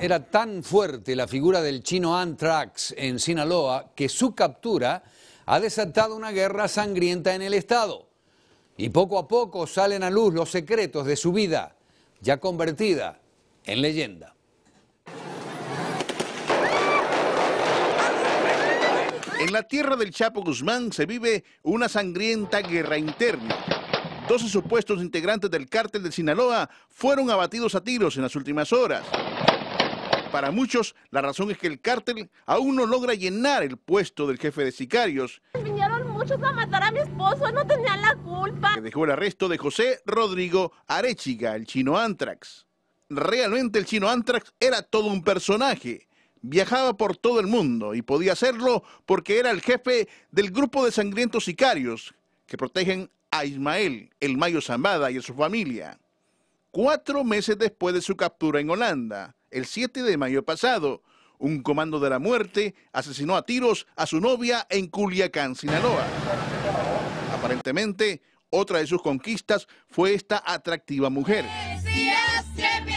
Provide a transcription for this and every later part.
Era tan fuerte la figura del chino Anthrax en Sinaloa que su captura ha desatado una guerra sangrienta en el Estado. Y poco a poco salen a luz los secretos de su vida, ya convertida en leyenda. En la tierra del Chapo Guzmán se vive una sangrienta guerra interna. 12 supuestos integrantes del cártel de Sinaloa fueron abatidos a tiros en las últimas horas. Para muchos, la razón es que el cártel aún no logra llenar el puesto del jefe de sicarios. Vinieron muchos a matar a mi esposo, no tenían la culpa. dejó el arresto de José Rodrigo Arechiga, el chino Antrax. Realmente el chino Antrax era todo un personaje. Viajaba por todo el mundo y podía hacerlo porque era el jefe del grupo de sangrientos sicarios que protegen a Ismael, el Mayo Zambada y a su familia. Cuatro meses después de su captura en Holanda, el 7 de mayo pasado. Un comando de la muerte asesinó a tiros a su novia en Culiacán, Sinaloa. Aparentemente, otra de sus conquistas fue esta atractiva mujer.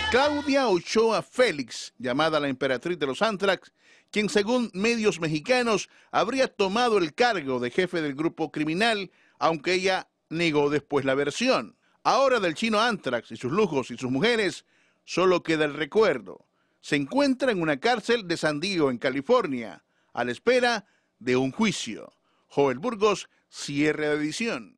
Claudia Ochoa Félix, llamada la emperatriz de los Antrax, quien según medios mexicanos habría tomado el cargo de jefe del grupo criminal, aunque ella negó después la versión. Ahora del chino Antrax y sus lujos y sus mujeres, solo queda el recuerdo se encuentra en una cárcel de San Diego, en California, a la espera de un juicio. Joel Burgos, cierre de edición.